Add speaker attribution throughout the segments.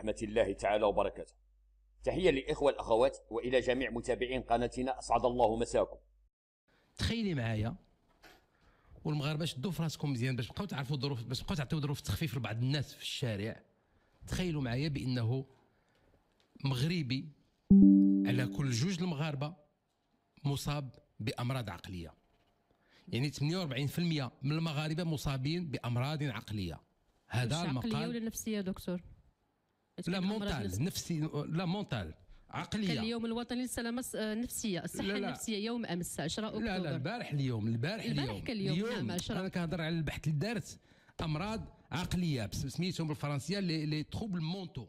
Speaker 1: رحمة الله تعالى وبركاته تحية للإخوة الأخوات وإلى جميع متابعين قناتنا أسعد الله مساكم تخيلي معايا والمغاربه شدوا في راسكم مزيان باش تبقاو تعرفوا ظروف باش تبقاو تعطيو ظروف تخفيف لبعض الناس في الشارع تخيلوا معايا بانه مغربي على كل جوج المغاربه مصاب بامراض عقليه يعني 48% من المغاربه مصابين بامراض عقليه هذا المقال عقليه ولا نفسيه دكتور لا مونتال نفسي لا مونتال عقليه كان اليوم الوطني للسلامه النفسيه الصحه لا لا. النفسيه يوم امس 10 اكتوبر لا لا البارح اليوم البارح اليوم البارح كان اليوم, اليوم. نعم 10 انا كنهضر على البحث اللي دارت امراض عقليه سميتهم بالفرنسيه لي لي تروبل مونتو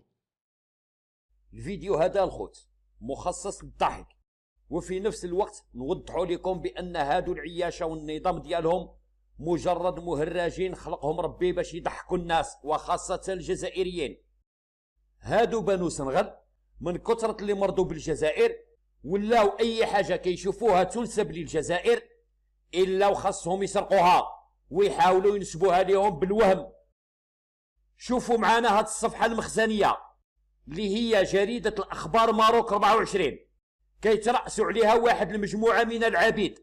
Speaker 1: الفيديو هذا الخوت مخصص للضحك وفي نفس الوقت نوضحوا لكم بان هادو العياشه والنظام ديالهم مجرد مهرجين خلقهم ربي باش يضحكوا الناس وخاصه الجزائريين هادو بنو سنغل من كثرة اللي مرضوا بالجزائر ولاو أي حاجة كيشوفوها تنسب للجزائر إلا وخاصهم يسرقوها ويحاولوا ينسبوها لهم بالوهم شوفوا معانا هاد الصفحة المخزنية اللي هي جريدة الأخبار ماروك 24 كيترأسوا عليها واحد المجموعة من العبيد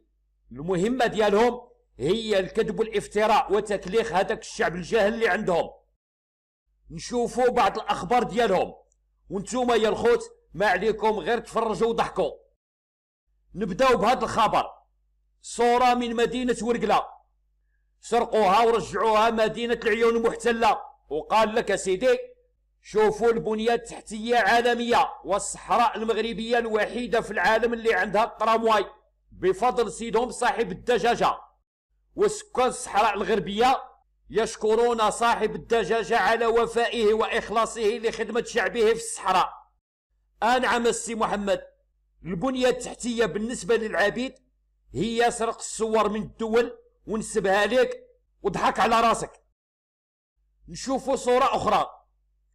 Speaker 1: المهمة ديالهم هي الكذب والافتراء وتكليخ هذاك الشعب الجاهل اللي عندهم نشوفوا بعض الاخبار ديالهم وانتوما يا الخوت ما عليكم غير تفرجوا وضحكوا نبداو بهذا الخبر صورة من مدينة ورقلة سرقوها ورجعوها مدينة العيون المحتلة وقال لك سيدي شوفوا البنية التحتية عالمية والصحراء المغربية الوحيدة في العالم اللي عندها الترامواي بفضل سيدهم صاحب الدجاجة وسكان الصحراء الغربية يشكرون صاحب الدجاجة على وفائه وإخلاصه لخدمة شعبه في الصحراء أنعم السي محمد البنية التحتية بالنسبة للعبيد هي سرق الصور من الدول ونسبها لك وضحك على راسك نشوفوا صورة أخرى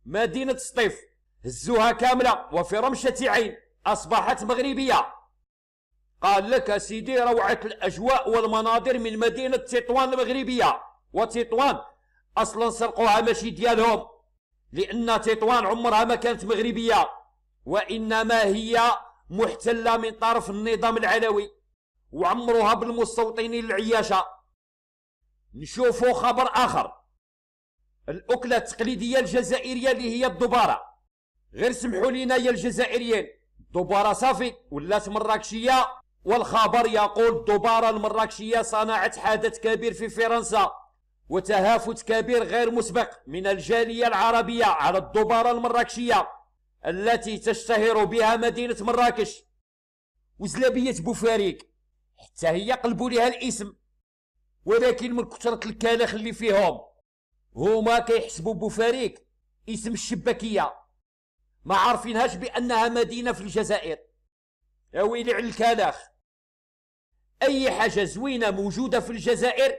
Speaker 1: مدينة سطيف هزوها كاملة وفي رمشة عين أصبحت مغربية قال لك سيدي روعة الأجواء والمناظر من مدينة تطوان المغربية وتطوان اصلا سرقوها ماشي ديالهم لان تطوان عمرها ما كانت مغربيه وانما هي محتله من طرف النظام العلوي وعمروها بالمستوطنين العياشه نشوفوا خبر اخر الاكله التقليديه الجزائريه اللي هي الدباره غير سمحوا لينا يا الجزائريين الدباره صافي ولات مراكشيه والخبر يقول الدباره المراكشيه صنعت حدث كبير في فرنسا وتهافت كبير غير مسبق من الجالية العربية على الدبارة المراكشية التي تشتهر بها مدينة مراكش وزلبية بوفاريك حتى هي قلبوا لها الاسم ولكن من كثرة الكالخ اللي فيهم هما كيحسبوا بوفاريك اسم الشباكية ما عارفينهاش بأنها مدينة في الجزائر يا ويلي على الكالخ أي حاجة زوينة موجودة في الجزائر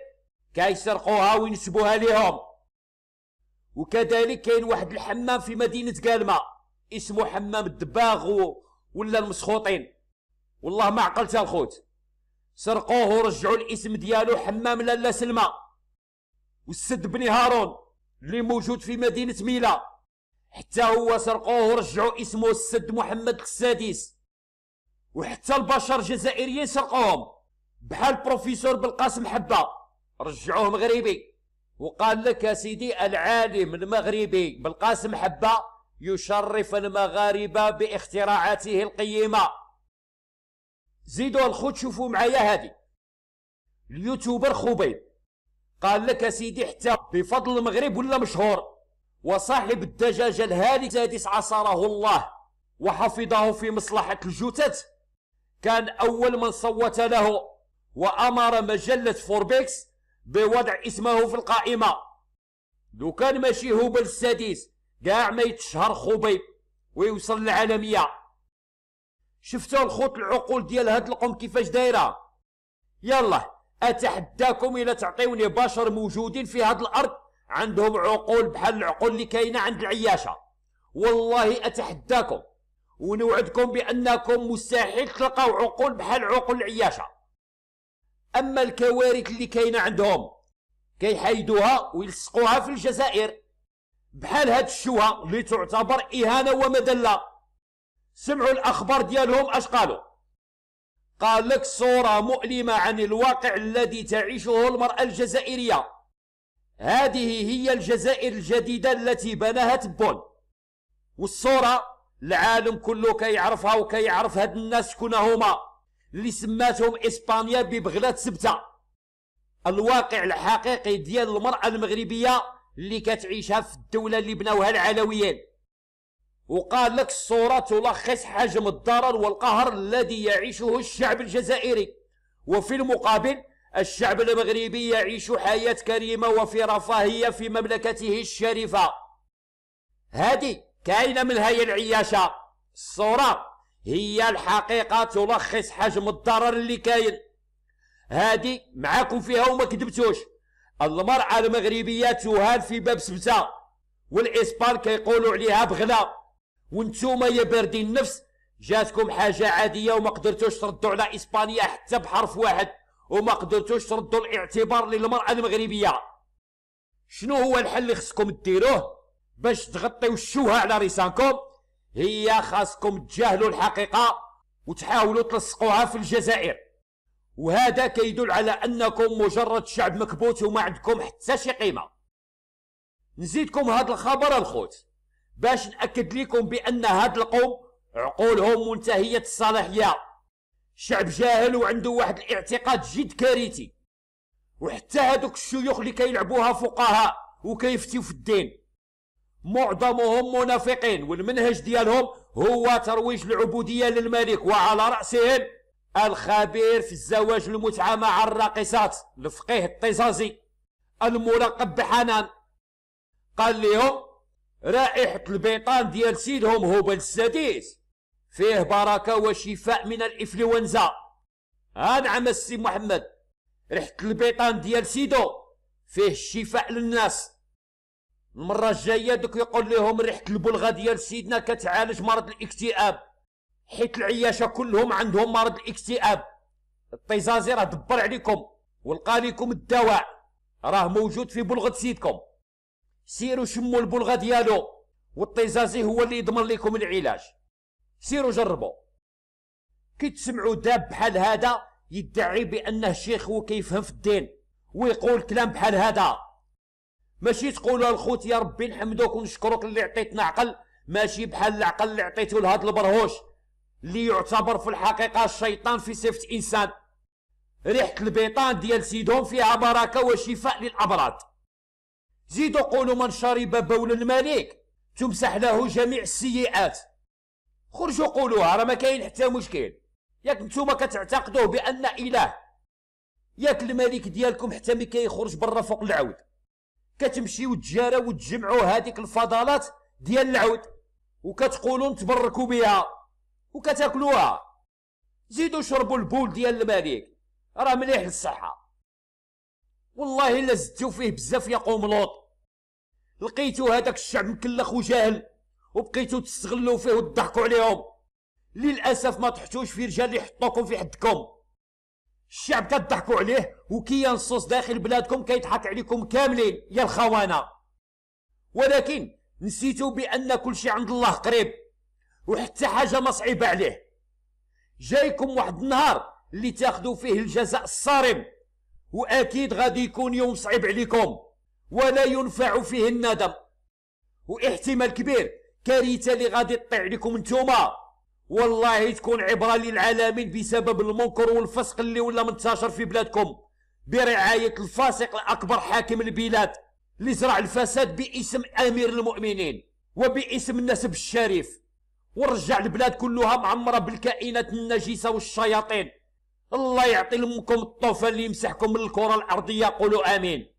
Speaker 1: كيسرقوها وينسبوها ليهم وكذلك كاين واحد الحمام في مدينه كالما اسمه حمام الدباغ ولا المسخوطين والله ما عقلت الخوت سرقوه ورجعوا الاسم ديالو حمام لالا سلمى والسد بن هارون اللي موجود في مدينه ميلا حتى هو سرقوه ورجعوا اسمه السد محمد السادس وحتى البشر الجزائريين سرقوهم بحال بروفيسور بالقاسم حبه رجعوه مغربي وقال لك يا سيدي العالم المغربي بالقاسم حبة يشرف المغاربة باختراعاته القيمة زيدوا الخوت شوفوا معايا هذه اليوتيوبر خبيب قال لك يا سيدي حتى بفضل المغرب ولا مشهور وصاحب الدجاجة الهالي سادس عصره الله وحفظه في مصلحة الجثث كان أول من صوت له وأمر مجلة فوربيكس بوضع اسمه في القائمة لو كان ماشي هبل السادس كاع ما يتشهر خبيب ويوصل للعالمية شفتوا الخوت العقول ديال هاد القوم كيفاش دايرة يلا أتحداكم إلى تعطيوني بشر موجودين في هاد الأرض عندهم عقول بحال العقول اللي كاينة عند العياشة والله أتحداكم ونوعدكم بأنكم مستحيل تلقاو عقول بحال عقول العياشة اما الكوارث اللي كاينه عندهم كيحيدوها ويلصقوها في الجزائر بحال هاد الشوهه اللي تعتبر اهانه ومدله سمعوا الاخبار ديالهم اش قالوا قال لك صوره مؤلمه عن الواقع الذي تعيشه المراه الجزائريه هذه هي الجزائر الجديده التي بناها تبون والصوره العالم كله كيعرفها وكيعرف هاد الناس شكون هما اللي سماتهم اسبانيا ببغلات سبته الواقع الحقيقي ديال المراه المغربيه اللي كتعيشها في الدوله اللي بناوها العلويين وقال لك الصوره تلخص حجم الضرر والقهر الذي يعيشه الشعب الجزائري وفي المقابل الشعب المغربي يعيش حياه كريمه وفي رفاهيه في مملكته الشريفه هذه كاينه من هي العياشه الصوره هي الحقيقة تلخص حجم الضرر اللي كاين هادي معاكم فيها وما كذبتوش المرأة المغربية تهان في باب سبتة والإسبان كيقولوا عليها بغلا وانتوما يا باردين النفس جاتكم حاجة عادية وما قدرتوش تردوا على إسبانيا حتى بحرف واحد وما قدرتوش تردوا الاعتبار للمرأة المغربية شنو هو الحل اللي خصكم ديروه باش تغطيو الشوهة على ريسانكم هي خاصكم تجاهلوا الحقيقة وتحاولوا تلصقوها في الجزائر وهذا كيدل على أنكم مجرد شعب مكبوت وما عندكم حتى شي قيمة نزيدكم هذا الخبر الخوت باش نأكد لكم بأن هاد القوم عقولهم منتهية الصلاحية شعب جاهل وعنده واحد الاعتقاد جد كارثي وحتى هادوك الشيوخ اللي كيلعبوها فقهاء وكيفتيو في الدين معظمهم منافقين والمنهج ديالهم هو ترويج العبودية للملك وعلى رأسهم الخبير في الزواج المتعة مع الراقصات الفقيه الطزازي الملقب بحنان قال لهم رائحة البيطان ديال سيدهم هبل السديس فيه بركة وشفاء من الإنفلونزا نعم السي محمد ريحة البيطان ديال سيدو فيه الشفاء للناس المره الجايه دوك يقول لهم ريحه البلغه ديال سيدنا كتعالج مرض الاكتئاب حيت العياشه كلهم عندهم مرض الاكتئاب الطيزازي راه دبر عليكم ولقى لكم الدواء راه موجود في بلغه سيدكم سيروا شموا البلغه ديالو والطيزازي هو اللي يضمن لكم العلاج سيروا جربوا كي تسمعوا داب بحال هذا يدعي بانه شيخ وكيفهم في الدين ويقول كلام بحال هذا ماشي تقولوا الخوت يا ربي نحمدوك ونشكروك اللي عطيتنا عقل ماشي بحال العقل اللي عطيته لهاد البرهوش اللي يعتبر في الحقيقه الشيطان في صفه انسان ريحه البيطان ديال سيدهم فيها بركه وشفاء للابراد زيدوا قولوا من شرب بول الملك تمسح له جميع السيئات خرجوا قولوها راه ما كاين حتى مشكل ياك نتوما كتعتقدوه بان اله ياك الملك ديالكم حتى ملي كيخرج برا فوق العود كتمشيو تجاراو وتجمعوا هذيك الفضلات ديال العود وكتقولوا تبركوا بها وكتاكلوها زيدوا شربوا البول ديال الملك راه مليح للصحه والله الا زدتو فيه بزاف يا قوم لوط لقيتو هذاك الشعب مكلخ وجاهل وبقيتو تستغلوا فيه وتضحكوا عليهم للاسف ما طحتوش في رجال يحطوكم في حدكم الشعب كتضحكوا عليه وكي ينصص داخل بلادكم كيضحك عليكم كاملين يا الخوانه ولكن نسيتوا بان كل شيء عند الله قريب وحتى حاجه ما صعيبه عليه جايكم واحد النهار اللي تاخذوا فيه الجزاء الصارم واكيد غادي يكون يوم صعيب عليكم ولا ينفع فيه الندم واحتمال كبير كارثه اللي غادي تطيع عليكم نتوما والله تكون عبرة للعالمين بسبب المنكر والفسق اللي ولا منتشر في بلادكم برعاية الفاسق الأكبر حاكم البلاد اللي زرع الفساد باسم أمير المؤمنين وباسم النسب الشريف ورجع البلاد كلها معمرة بالكائنات النجسة والشياطين الله يعطي لكم الطوفة اللي يمسحكم من الكرة الأرضية قولوا آمين